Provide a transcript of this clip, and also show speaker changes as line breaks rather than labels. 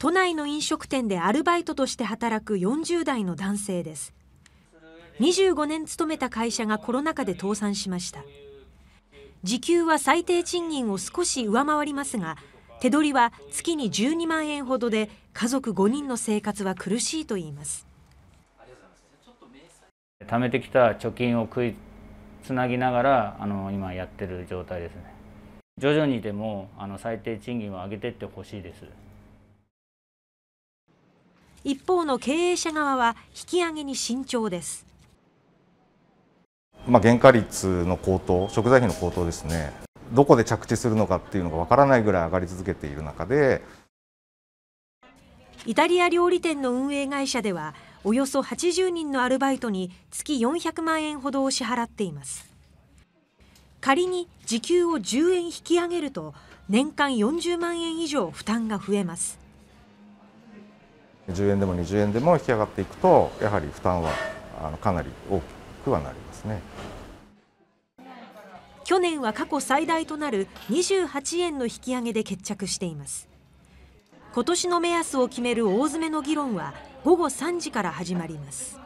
都内の飲食店でアルバイトとして働く40代の男性です。25年勤めた会社がコロナ禍で倒産しました。時給は最低賃金を少し上回りますが、手取りは月に12万円ほどで家族5人の生活は苦しいといいます。
貯めてきた貯金を食いつなぎながらあの今やってる状態ですね徐々にでもあの最低賃金を上げてってほしいです
一方の経営者側は引き上げに慎重です。
まあ、原価率の高騰、食材費の高騰ですね、どこで着地するのかっていうのがわからないぐらい上がり続けている中で、
イタリア料理店の運営会社では、およそ80人のアルバイトに月400万円ほどを支払っています。仮に時給を10円引き上げると、年間40万円以上負担が増えます。
10円でも20円でも引き上がっていくとやはり負担はあのかなり大きくはなりますね。
去年は過去最大となる28円の引き上げで決着しています今年の目安を決める大詰めの議論は午後3時から始まります